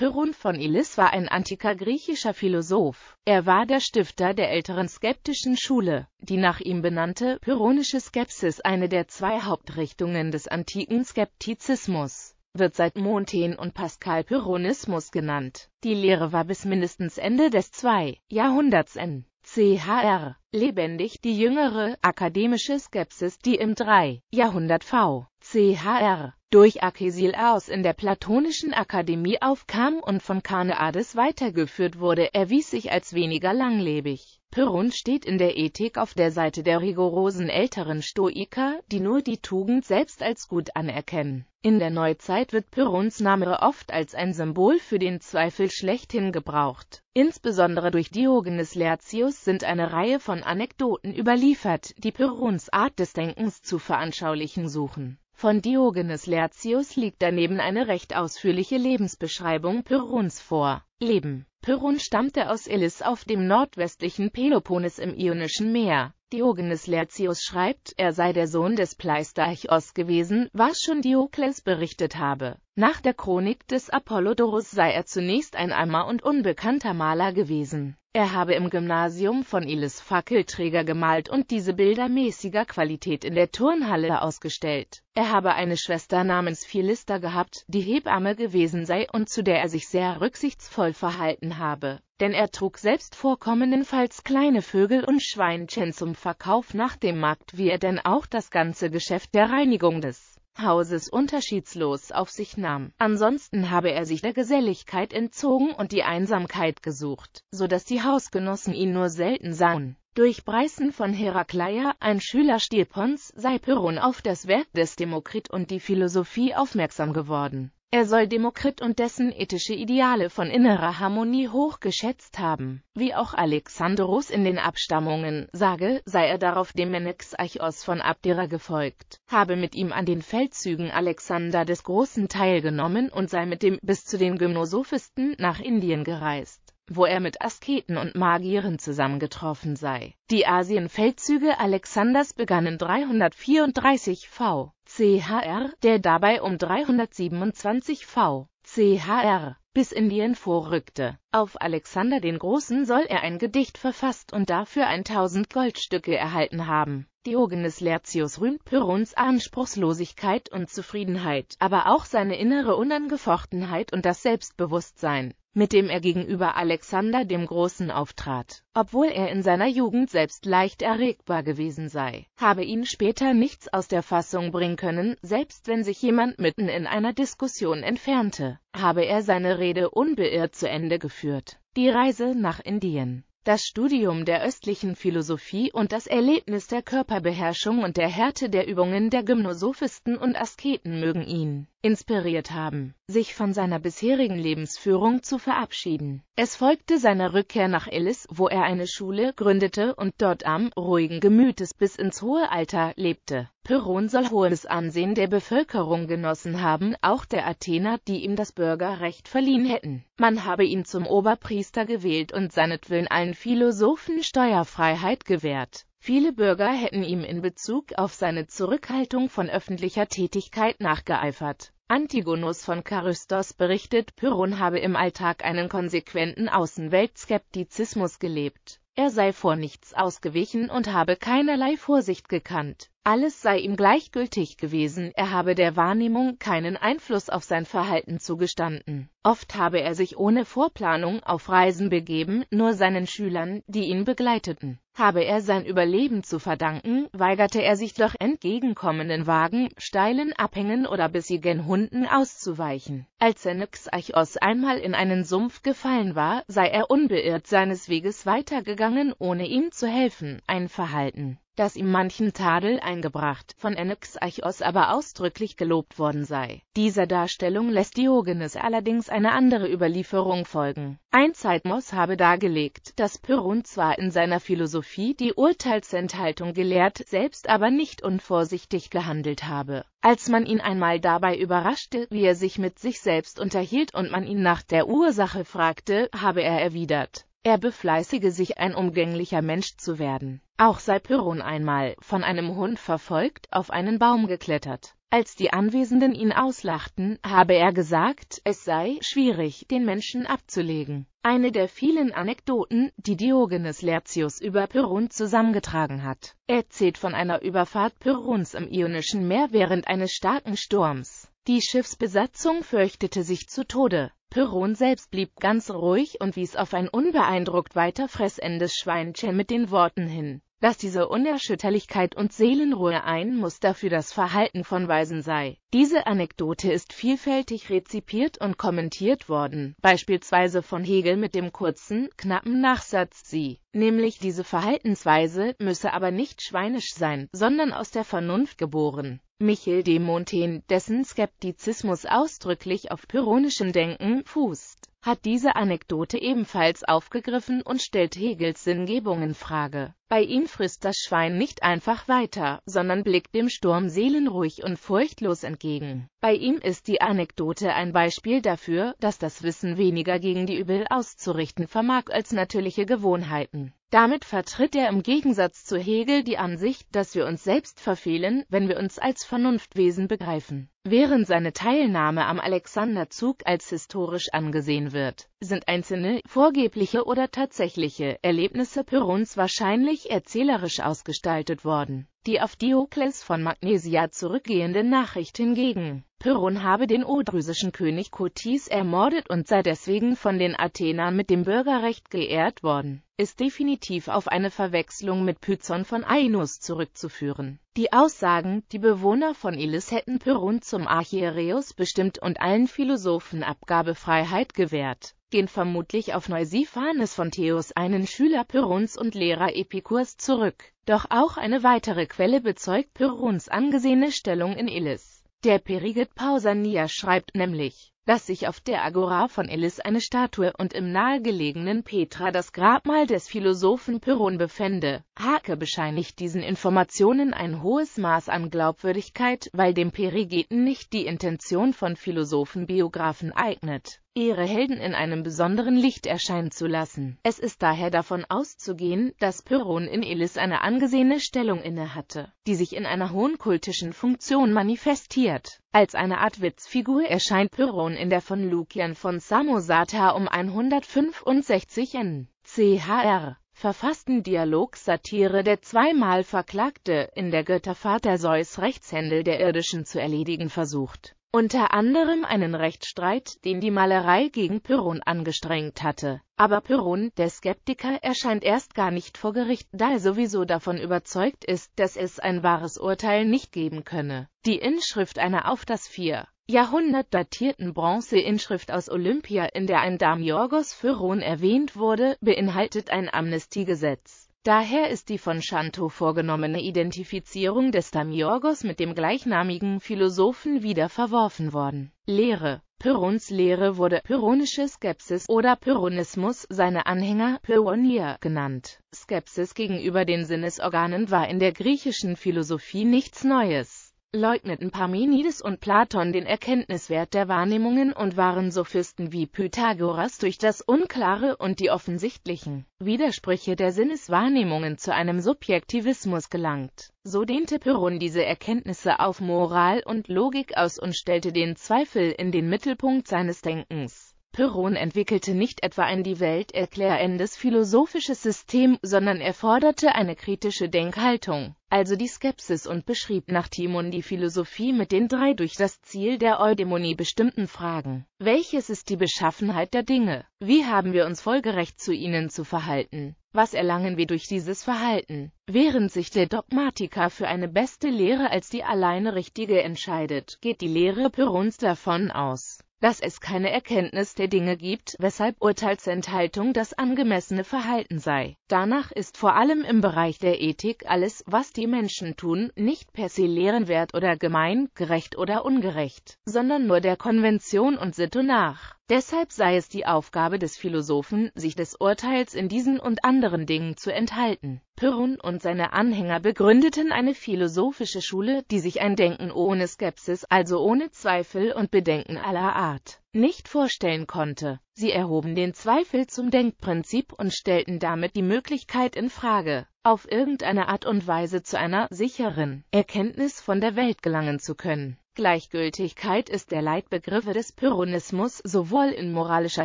Pyrrhon von Elis war ein antiker griechischer Philosoph. Er war der Stifter der älteren skeptischen Schule, die nach ihm benannte pyrrhonische Skepsis, eine der zwei Hauptrichtungen des antiken Skeptizismus wird seit Montaigne und Pascal Pyrrhonismus genannt. Die Lehre war bis mindestens Ende des 2. Jahrhunderts n. CHR lebendig, die jüngere akademische Skepsis, die im 3. Jahrhundert V. CHR, durch Akesil aus in der Platonischen Akademie aufkam und von Karneades weitergeführt wurde, erwies sich als weniger langlebig. Pyrrhon steht in der Ethik auf der Seite der rigorosen älteren Stoiker, die nur die Tugend selbst als gut anerkennen. In der Neuzeit wird Pyrrhons Name oft als ein Symbol für den Zweifel schlechthin gebraucht. Insbesondere durch Diogenes Laertius sind eine Reihe von Anekdoten überliefert, die Pyrrhons Art des Denkens zu veranschaulichen suchen. Von Diogenes Laertius liegt daneben eine recht ausführliche Lebensbeschreibung Pyrrhons vor. Leben Pyrrhon stammte aus Illis auf dem nordwestlichen Peloponnes im Ionischen Meer. Diogenes Laertius schreibt, er sei der Sohn des Pleisterchos gewesen, was schon Diokles berichtet habe. Nach der Chronik des Apollodorus sei er zunächst ein armer und unbekannter Maler gewesen. Er habe im Gymnasium von Iles Fackelträger gemalt und diese Bilder mäßiger Qualität in der Turnhalle ausgestellt. Er habe eine Schwester namens Philister gehabt, die Hebamme gewesen sei und zu der er sich sehr rücksichtsvoll verhalten habe denn er trug selbst vorkommendenfalls kleine Vögel und Schweinchen zum Verkauf nach dem Markt, wie er denn auch das ganze Geschäft der Reinigung des Hauses unterschiedslos auf sich nahm. Ansonsten habe er sich der Geselligkeit entzogen und die Einsamkeit gesucht, so dass die Hausgenossen ihn nur selten sahen. Durch Breißen von Herakleia, ein Schüler Stilpons, sei Pyrrhon auf das Werk des Demokrit und die Philosophie aufmerksam geworden. Er soll Demokrit und dessen ethische Ideale von innerer Harmonie hoch geschätzt haben. Wie auch Alexanderos in den Abstammungen sage, sei er darauf dem Menex Menexarchos von Abdera gefolgt, habe mit ihm an den Feldzügen Alexander des Großen teilgenommen und sei mit dem bis zu den Gymnosophisten nach Indien gereist wo er mit Asketen und Magieren zusammengetroffen sei. Die Asienfeldzüge Alexanders begannen 334 v. chr., der dabei um 327 v. chr. bis Indien vorrückte. Auf Alexander den Großen soll er ein Gedicht verfasst und dafür 1000 Goldstücke erhalten haben. Diogenes Lertius rühmt Pyrrhons Anspruchslosigkeit und Zufriedenheit, aber auch seine innere Unangefochtenheit und das Selbstbewusstsein mit dem er gegenüber Alexander dem Großen auftrat. Obwohl er in seiner Jugend selbst leicht erregbar gewesen sei, habe ihn später nichts aus der Fassung bringen können, selbst wenn sich jemand mitten in einer Diskussion entfernte, habe er seine Rede unbeirrt zu Ende geführt. Die Reise nach Indien das Studium der östlichen Philosophie und das Erlebnis der Körperbeherrschung und der Härte der Übungen der Gymnosophisten und Asketen mögen ihn inspiriert haben sich von seiner bisherigen Lebensführung zu verabschieden. Es folgte seiner Rückkehr nach Ellis, wo er eine Schule gründete und dort am ruhigen Gemütes bis ins hohe Alter lebte. Pyrrhon soll hohes Ansehen der Bevölkerung genossen haben, auch der Athener, die ihm das Bürgerrecht verliehen hätten. Man habe ihn zum Oberpriester gewählt und seinetwillen allen Philosophen Steuerfreiheit gewährt. Viele Bürger hätten ihm in Bezug auf seine Zurückhaltung von öffentlicher Tätigkeit nachgeeifert. Antigonus von Charistos berichtet, Pyrrhon habe im Alltag einen konsequenten Außenweltskeptizismus gelebt. Er sei vor nichts ausgewichen und habe keinerlei Vorsicht gekannt. Alles sei ihm gleichgültig gewesen, er habe der Wahrnehmung keinen Einfluss auf sein Verhalten zugestanden. Oft habe er sich ohne Vorplanung auf Reisen begeben, nur seinen Schülern, die ihn begleiteten, habe er sein Überleben zu verdanken, weigerte er sich doch entgegenkommenden Wagen, steilen Abhängen oder bissigen Hunden auszuweichen. Als er Xenaxarchos einmal in einen Sumpf gefallen war, sei er unbeirrt seines Weges weitergegangen, ohne ihm zu helfen, ein Verhalten, dass ihm manchen Tadel eingebracht, von Anaxarchos aber ausdrücklich gelobt worden sei. Dieser Darstellung lässt Diogenes allerdings eine andere Überlieferung folgen. Ein Zeitmos habe dargelegt, dass Pyrrhon zwar in seiner Philosophie die Urteilsenthaltung gelehrt, selbst aber nicht unvorsichtig gehandelt habe. Als man ihn einmal dabei überraschte, wie er sich mit sich selbst unterhielt und man ihn nach der Ursache fragte, habe er erwidert, er befleißige sich, ein umgänglicher Mensch zu werden. Auch sei Pyrrhon einmal, von einem Hund verfolgt, auf einen Baum geklettert. Als die Anwesenden ihn auslachten, habe er gesagt, es sei schwierig, den Menschen abzulegen. Eine der vielen Anekdoten, die Diogenes Lertius über Pyrrhon zusammengetragen hat, erzählt von einer Überfahrt Pyrrhons im Ionischen Meer während eines starken Sturms. Die Schiffsbesatzung fürchtete sich zu Tode. Perron selbst blieb ganz ruhig und wies auf ein unbeeindruckt weiter fressendes Schweinchen mit den Worten hin, dass diese Unerschütterlichkeit und Seelenruhe ein Muster für das Verhalten von Weisen sei. Diese Anekdote ist vielfältig rezipiert und kommentiert worden, beispielsweise von Hegel mit dem kurzen, knappen Nachsatz Sie, nämlich diese Verhaltensweise müsse aber nicht schweinisch sein, sondern aus der Vernunft geboren. Michel de Montaigne, dessen Skeptizismus ausdrücklich auf pyronischem Denken fußt, hat diese Anekdote ebenfalls aufgegriffen und stellt Hegels Sinngebung in Frage bei ihm frisst das Schwein nicht einfach weiter, sondern blickt dem Sturm seelenruhig und furchtlos entgegen. Bei ihm ist die Anekdote ein Beispiel dafür, dass das Wissen weniger gegen die Übel auszurichten vermag als natürliche Gewohnheiten. Damit vertritt er im Gegensatz zu Hegel die Ansicht, dass wir uns selbst verfehlen, wenn wir uns als Vernunftwesen begreifen. Während seine Teilnahme am Alexanderzug als historisch angesehen wird, sind einzelne, vorgebliche oder tatsächliche Erlebnisse Pyrrhons wahrscheinlich reichhaltig erzählerisch ausgestaltet worden. Die auf Diokles von Magnesia zurückgehende Nachricht hingegen, Pyrrhon habe den odrysischen König Kotis ermordet und sei deswegen von den Athenern mit dem Bürgerrecht geehrt worden, ist definitiv auf eine Verwechslung mit Pyzon von Ainus zurückzuführen. Die Aussagen, die Bewohner von Elis hätten Pyrrhon zum Archiereus bestimmt und allen Philosophen Abgabefreiheit gewährt, gehen vermutlich auf Neusiphanes von Theos, einen Schüler Pyrrhons und Lehrer Epikurs, zurück. Doch auch eine weitere Quelle bezeugt Pyrrhons angesehene Stellung in Illis. Der Periget Pausania schreibt nämlich, dass sich auf der Agora von Illis eine Statue und im nahegelegenen Petra das Grabmal des Philosophen Pyrrhon befände. Hake bescheinigt diesen Informationen ein hohes Maß an Glaubwürdigkeit, weil dem Perigeten nicht die Intention von Philosophenbiografen eignet, ihre Helden in einem besonderen Licht erscheinen zu lassen. Es ist daher davon auszugehen, dass Pyrrhon in Elis eine angesehene Stellung innehatte, die sich in einer hohen kultischen Funktion manifestiert. Als eine Art Witzfigur erscheint Pyrrhon in der von Lukian von Samosata um 165 n. chr verfassten Dialogsatire der zweimal Verklagte in der Göttervater Zeus Rechtshändel der Irdischen zu erledigen versucht unter anderem einen Rechtsstreit, den die Malerei gegen Pyrrhon angestrengt hatte. Aber Pyrrhon, der Skeptiker, erscheint erst gar nicht vor Gericht, da er sowieso davon überzeugt ist, dass es ein wahres Urteil nicht geben könne. Die Inschrift einer auf das Vier. Jahrhundert datierten Bronze-Inschrift aus Olympia, in der ein Damiorgos Pyrrhon erwähnt wurde, beinhaltet ein Amnestiegesetz Daher ist die von Shanto vorgenommene Identifizierung des Damiorgos mit dem gleichnamigen Philosophen wieder verworfen worden. Lehre Pyrrhons Lehre wurde Pyronische Skepsis oder Pyronismus, seine Anhänger Pyrrhonier genannt. Skepsis gegenüber den Sinnesorganen war in der griechischen Philosophie nichts Neues leugneten Parmenides und Platon den Erkenntniswert der Wahrnehmungen und waren Sophisten wie Pythagoras durch das Unklare und die offensichtlichen Widersprüche der Sinneswahrnehmungen zu einem Subjektivismus gelangt. So dehnte Pyrrhon diese Erkenntnisse auf Moral und Logik aus und stellte den Zweifel in den Mittelpunkt seines Denkens. Pyrrhon entwickelte nicht etwa ein die Welt erklärendes philosophisches System, sondern er forderte eine kritische Denkhaltung, also die Skepsis und beschrieb nach Timon die Philosophie mit den drei durch das Ziel der Eudämonie bestimmten Fragen. Welches ist die Beschaffenheit der Dinge? Wie haben wir uns folgerecht zu ihnen zu verhalten? Was erlangen wir durch dieses Verhalten? Während sich der Dogmatiker für eine beste Lehre als die alleine richtige entscheidet, geht die Lehre Pyrrhons davon aus dass es keine Erkenntnis der Dinge gibt, weshalb Urteilsenthaltung das angemessene Verhalten sei. Danach ist vor allem im Bereich der Ethik alles, was die Menschen tun, nicht per se lehrenwert oder gemein, gerecht oder ungerecht, sondern nur der Konvention und Sitte nach. Deshalb sei es die Aufgabe des Philosophen, sich des Urteils in diesen und anderen Dingen zu enthalten. Pyrrhon und seine Anhänger begründeten eine philosophische Schule, die sich ein Denken ohne Skepsis, also ohne Zweifel und Bedenken aller Art, nicht vorstellen konnte. Sie erhoben den Zweifel zum Denkprinzip und stellten damit die Möglichkeit in Frage, auf irgendeine Art und Weise zu einer sicheren Erkenntnis von der Welt gelangen zu können. Gleichgültigkeit ist der Leitbegriff des Pyrrhonismus sowohl in moralischer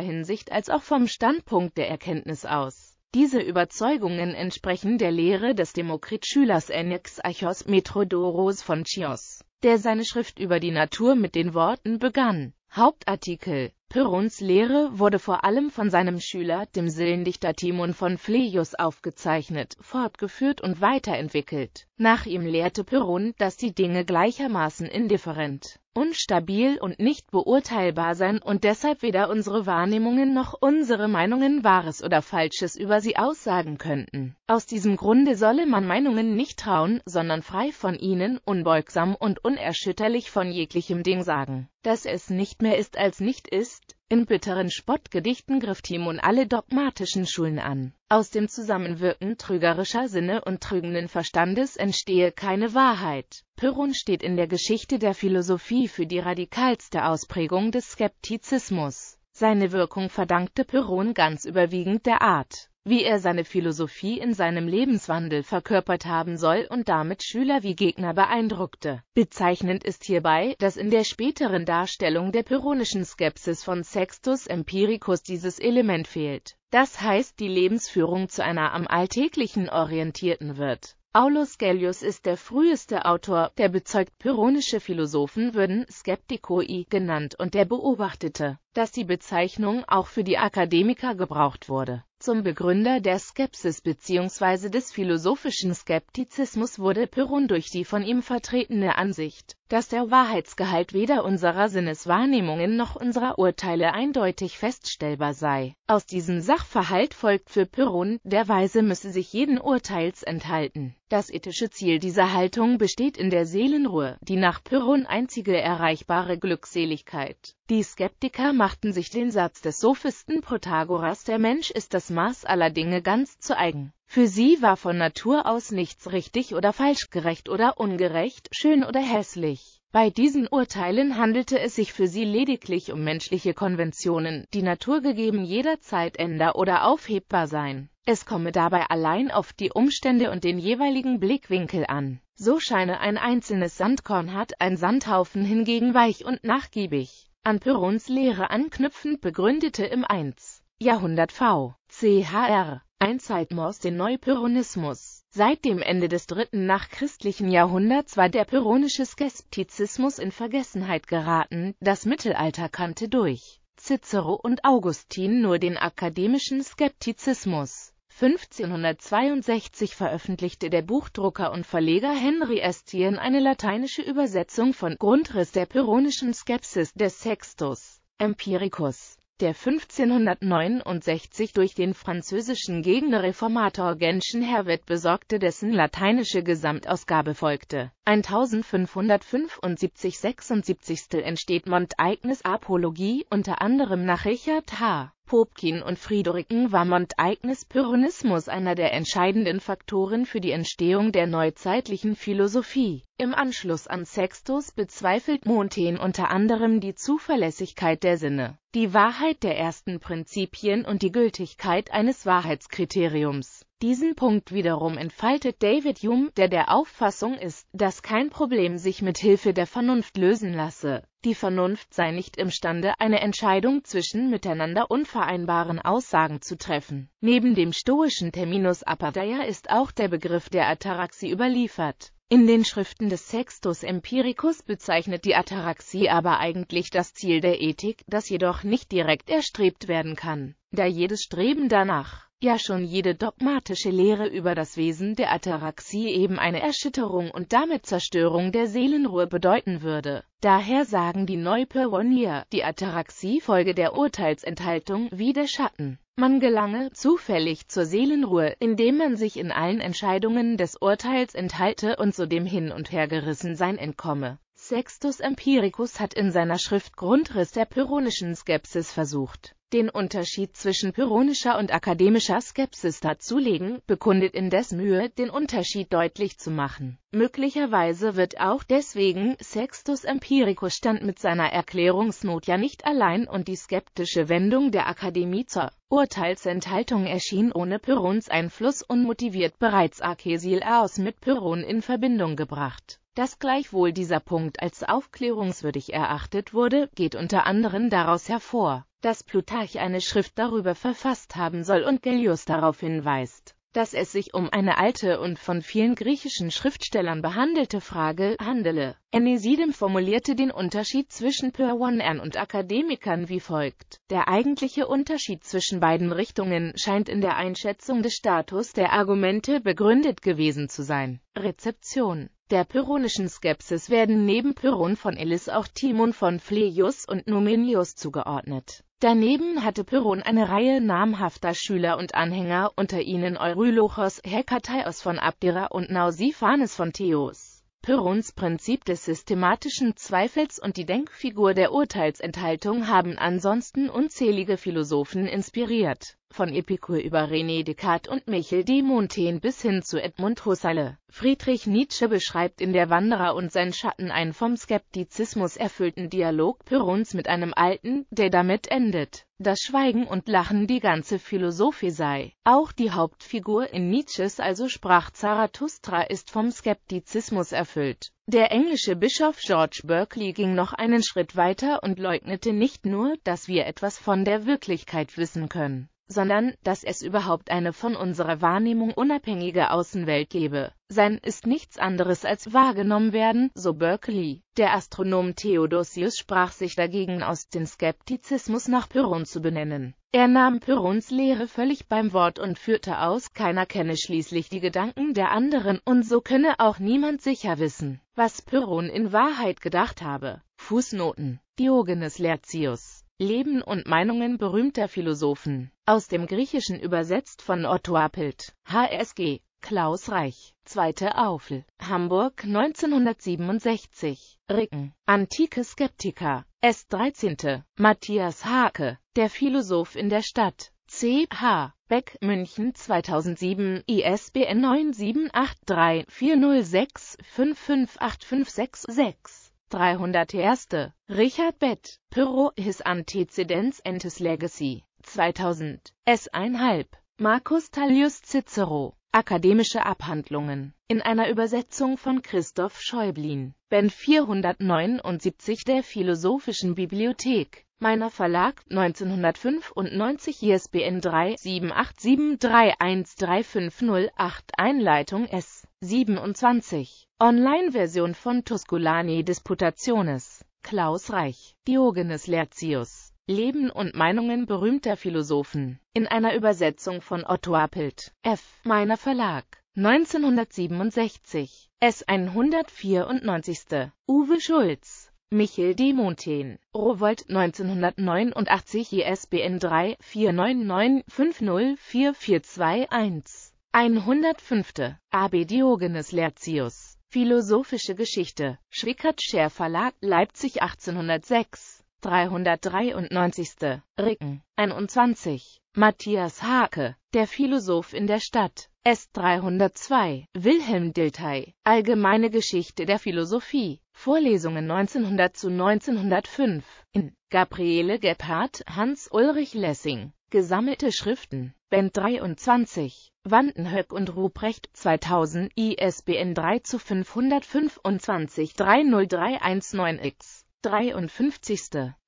Hinsicht als auch vom Standpunkt der Erkenntnis aus. Diese Überzeugungen entsprechen der Lehre des Demokrit-Schülers Anaxarchos Metrodoros von Chios, der seine Schrift über die Natur mit den Worten begann. Hauptartikel Pyrrhons Lehre wurde vor allem von seinem Schüler, dem Sillendichter Timon von Phleius, aufgezeichnet, fortgeführt und weiterentwickelt. Nach ihm lehrte Pyrrhon, dass die Dinge gleichermaßen indifferent, unstabil und nicht beurteilbar seien und deshalb weder unsere Wahrnehmungen noch unsere Meinungen Wahres oder Falsches über sie aussagen könnten. Aus diesem Grunde solle man Meinungen nicht trauen, sondern frei von ihnen, unbeugsam und unerschütterlich von jeglichem Ding sagen. Dass es nicht mehr ist als nicht ist, ist. In bitteren Spottgedichten griff Timon alle dogmatischen Schulen an. Aus dem Zusammenwirken trügerischer Sinne und trügenden Verstandes entstehe keine Wahrheit. Pyrrhon steht in der Geschichte der Philosophie für die radikalste Ausprägung des Skeptizismus. Seine Wirkung verdankte Pyrrhon ganz überwiegend der Art, wie er seine Philosophie in seinem Lebenswandel verkörpert haben soll und damit Schüler wie Gegner beeindruckte. Bezeichnend ist hierbei, dass in der späteren Darstellung der pyrrhonischen Skepsis von Sextus Empiricus dieses Element fehlt. Das heißt, die Lebensführung zu einer am Alltäglichen orientierten wird. Aulus Gellius ist der früheste Autor, der bezeugt, pyrrhonische Philosophen würden Skeptikoi genannt und der beobachtete, dass die Bezeichnung auch für die Akademiker gebraucht wurde zum Begründer der Skepsis bzw. des philosophischen Skeptizismus wurde Pyrrhon durch die von ihm vertretene Ansicht, dass der Wahrheitsgehalt weder unserer Sinneswahrnehmungen noch unserer Urteile eindeutig feststellbar sei. Aus diesem Sachverhalt folgt für Pyrrhon, der Weise müsse sich jeden Urteils enthalten. Das ethische Ziel dieser Haltung besteht in der Seelenruhe, die nach Pyrrhon einzige erreichbare Glückseligkeit die Skeptiker machten sich den Satz des Sophisten Protagoras der Mensch ist das Maß aller Dinge ganz zu eigen. Für sie war von Natur aus nichts richtig oder falsch, gerecht oder ungerecht, schön oder hässlich. Bei diesen Urteilen handelte es sich für sie lediglich um menschliche Konventionen, die naturgegeben jederzeit änder- oder aufhebbar seien. Es komme dabei allein auf die Umstände und den jeweiligen Blickwinkel an. So scheine ein einzelnes Sandkorn hat, ein Sandhaufen hingegen weich und nachgiebig. An Pyrrhons Lehre anknüpfend begründete im 1. Jahrhundert v. chr. Einzeitmors den Neupyrrhonismus. Seit dem Ende des dritten nachchristlichen Jahrhunderts war der pyrrhonische Skeptizismus in Vergessenheit geraten, das Mittelalter kannte durch Cicero und Augustin nur den akademischen Skeptizismus. 1562 veröffentlichte der Buchdrucker und Verleger Henry Estienne eine lateinische Übersetzung von Grundriss der pyrrhonischen Skepsis des Sextus Empiricus, der 1569 durch den französischen Gegnerreformator Genschen Herbert besorgte, dessen lateinische Gesamtausgabe folgte. 1575-76 entsteht Monteignes Apologie, unter anderem nach Richard H. Popkin und Friedrichen war Monteignes Pyrrhonismus einer der entscheidenden Faktoren für die Entstehung der neuzeitlichen Philosophie. Im Anschluss an Sextus bezweifelt Montaigne unter anderem die Zuverlässigkeit der Sinne, die Wahrheit der ersten Prinzipien und die Gültigkeit eines Wahrheitskriteriums diesen Punkt wiederum entfaltet David Hume, der der Auffassung ist, dass kein Problem sich mit Hilfe der Vernunft lösen lasse. Die Vernunft sei nicht imstande, eine Entscheidung zwischen miteinander unvereinbaren Aussagen zu treffen. Neben dem stoischen Terminus Apadaia ist auch der Begriff der Ataraxie überliefert. In den Schriften des Sextus Empiricus bezeichnet die Ataraxie aber eigentlich das Ziel der Ethik, das jedoch nicht direkt erstrebt werden kann, da jedes Streben danach ja schon jede dogmatische Lehre über das Wesen der Ataraxie eben eine Erschütterung und damit Zerstörung der Seelenruhe bedeuten würde. Daher sagen die Neupyronier, die Ataraxie folge der Urteilsenthaltung wie der Schatten. Man gelange zufällig zur Seelenruhe, indem man sich in allen Entscheidungen des Urteils enthalte und so dem Hin- und Hergerissensein entkomme. Sextus Empiricus hat in seiner Schrift Grundriss der pyrrhonischen Skepsis versucht, den Unterschied zwischen pyrrhonischer und akademischer Skepsis darzulegen, bekundet indes Mühe, den Unterschied deutlich zu machen. Möglicherweise wird auch deswegen Sextus Empiricus stand mit seiner Erklärungsnot ja nicht allein und die skeptische Wendung der Akademie zur Urteilsenthaltung erschien ohne Pyrrhons Einfluss unmotiviert bereits Arkesil aus mit Pyrrhon in Verbindung gebracht. Dass gleichwohl dieser Punkt als aufklärungswürdig erachtet wurde, geht unter anderem daraus hervor, dass Plutarch eine Schrift darüber verfasst haben soll und Gellius darauf hinweist, dass es sich um eine alte und von vielen griechischen Schriftstellern behandelte Frage handele. Enesidem formulierte den Unterschied zwischen Pyrrhonern und Akademikern wie folgt. Der eigentliche Unterschied zwischen beiden Richtungen scheint in der Einschätzung des Status der Argumente begründet gewesen zu sein. Rezeption der pyrrhonischen Skepsis werden neben Pyrrhon von Elis auch Timon von Phleius und Numenius zugeordnet. Daneben hatte Pyrrhon eine Reihe namhafter Schüler und Anhänger, unter ihnen Eurylochos, Hekataios von Abdera und Nausiphanes von Theos. Pyrrhons Prinzip des systematischen Zweifels und die Denkfigur der Urteilsenthaltung haben ansonsten unzählige Philosophen inspiriert, von Epikur über René Descartes und Michel de Montaigne bis hin zu Edmund Husserl. Friedrich Nietzsche beschreibt in Der Wanderer und sein Schatten einen vom Skeptizismus erfüllten Dialog Pyrrhons mit einem alten, der damit endet das Schweigen und Lachen die ganze Philosophie sei. Auch die Hauptfigur in Nietzsches Also sprach Zarathustra ist vom Skeptizismus erfüllt. Der englische Bischof George Berkeley ging noch einen Schritt weiter und leugnete nicht nur, dass wir etwas von der Wirklichkeit wissen können sondern dass es überhaupt eine von unserer Wahrnehmung unabhängige Außenwelt gebe. Sein ist nichts anderes als wahrgenommen werden, so Berkeley. Der Astronom Theodosius sprach sich dagegen aus, den Skeptizismus nach Pyrrhon zu benennen. Er nahm Pyrrhons Lehre völlig beim Wort und führte aus, keiner kenne schließlich die Gedanken der anderen und so könne auch niemand sicher wissen, was Pyrrhon in Wahrheit gedacht habe. Fußnoten Diogenes Laertius Leben und Meinungen berühmter Philosophen. Aus dem Griechischen übersetzt von Otto Appelt. HSG. Klaus Reich. Zweite Aufel. Hamburg 1967. Ricken. Antike Skeptiker. S13. Matthias Hake. Der Philosoph in der Stadt. C.H. Beck, München 2007, ISBN 978340655856. 301. Richard Bett, Pyro, His Antecedents and His Legacy, 2000, S1,5. Marcus Tallius Cicero, Akademische Abhandlungen, in einer Übersetzung von Christoph Schäublin, Ben 479 der Philosophischen Bibliothek, Meiner Verlag, 1995 ISBN 3787313508, Einleitung S. 27. Online-Version von Tusculani Disputationes. Klaus Reich. Diogenes Lertius. Leben und Meinungen berühmter Philosophen. In einer Übersetzung von Otto Appelt. F. Meiner Verlag. 1967. S. 194. Uwe Schulz. Michel D. Monten. Rowold 1989 ISBN 3 499 5044241. 105. AB Diogenes Lertius. Philosophische Geschichte. Schwickert Scher Verlag, Leipzig 1806. 393. Ricken. 21. Matthias Hake, der Philosoph in der Stadt. S. 302. Wilhelm Dilthey. Allgemeine Geschichte der Philosophie. Vorlesungen 1900 zu 1905. In Gabriele Gebhardt, Hans-Ulrich Lessing. Gesammelte Schriften, Band 23, Vandenhöck und Ruprecht 2000, ISBN 3 zu 525 30319-X. 53.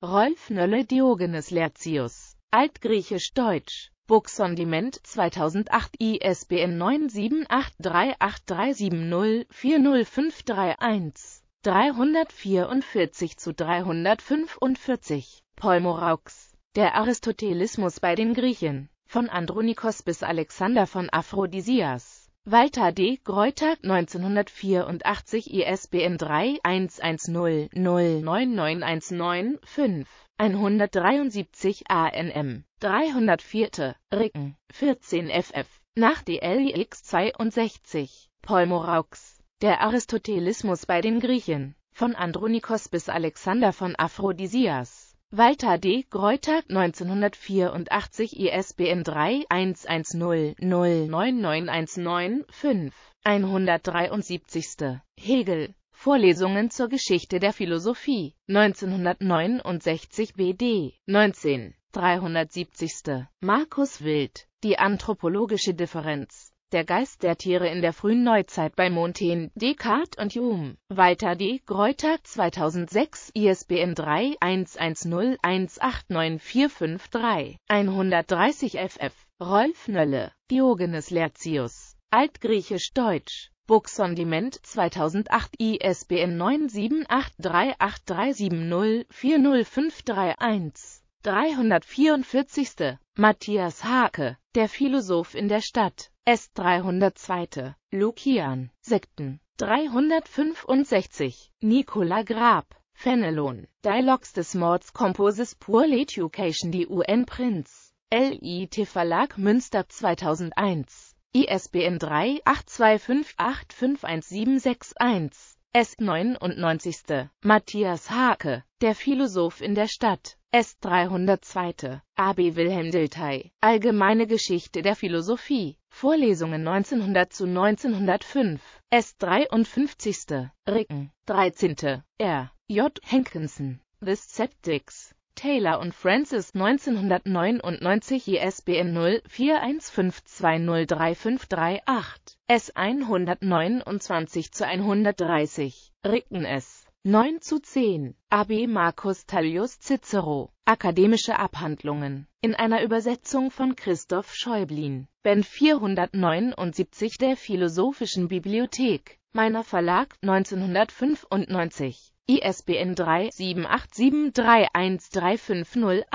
Rolf Nölle Diogenes Lertius, Altgriechisch-Deutsch, Books on Demand 2008, ISBN 9783837040531, 344 zu 345. Paul Moraux. Der Aristotelismus bei den Griechen. Von Andronikos bis Alexander von Aphrodisias. Walter D. Greuter, 1984 ISBN 3 110 0999195 173 ANM 304. Ricken 14 FF nach DLX 62 Paul Moraux Der Aristotelismus bei den Griechen von Andronikos bis Alexander von Aphrodisias Walter D. Greuter, 1984 ISBN 3-110-09919-5, 173. Hegel, Vorlesungen zur Geschichte der Philosophie, 1969 BD, 19, 370. Markus Wild, Die anthropologische Differenz der Geist der Tiere in der frühen Neuzeit bei Montaigne, Descartes und Hume. Walter D. Greuter 2006 ISBN 3 130 FF Rolf Nölle Diogenes Lertius Altgriechisch-Deutsch Books 2008 ISBN 9783837040531 344. Matthias Hake, der Philosoph in der Stadt. S. 302. Lukian, Sekten. 365. Nicola Grab, Fenelon. Dialogs des Mords Composes Pur l'Education die UN-Prinz. LIT Verlag Münster 2001. ISBN 3 825851761. S99. Matthias Hake, der Philosoph in der Stadt. S302. AB Wilhelm Dilthey, Allgemeine Geschichte der Philosophie. Vorlesungen 1900 zu 1905. S53. Ricken. 13. R. J. Hankinson. The Skeptics. Taylor und Francis 1999 ISBN 0415203538 S 129 zu 130 Ricken S. 9 zu 10. AB Marcus Tullius Cicero. Akademische Abhandlungen. In einer Übersetzung von Christoph Schäublin. Ben 479 der Philosophischen Bibliothek. Meiner Verlag 1995. ISBN 3787313508.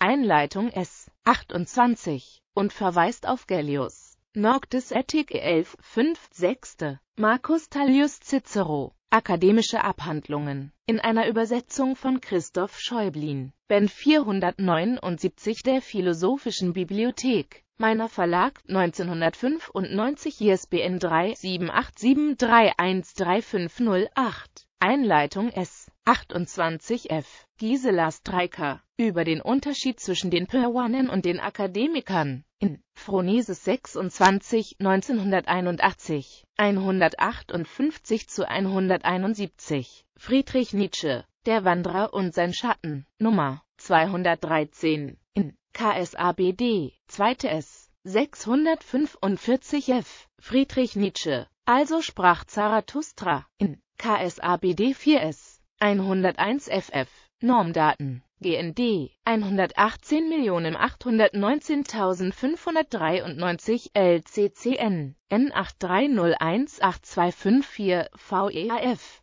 Einleitung S. 28 und verweist auf Gellius. Noctis Ethik 11, 5, 6. Marcus Tullius Cicero. Akademische Abhandlungen. In einer Übersetzung von Christoph Schäublin. Ben 479 der Philosophischen Bibliothek. Meiner Verlag 1995 ISBN 3787313508. Einleitung S. 28f. Gisela Streiker über den Unterschied zwischen den Peruanern und den Akademikern in Phronesis 26, 1981, 158 zu 171. Friedrich Nietzsche, Der Wanderer und sein Schatten, Nummer 213 in KSABD, 2. S. 645f. Friedrich Nietzsche also sprach Zarathustra in KSABD 4S 101 FF Normdaten GND 118.819.593 LCCN n 83018254 VEAF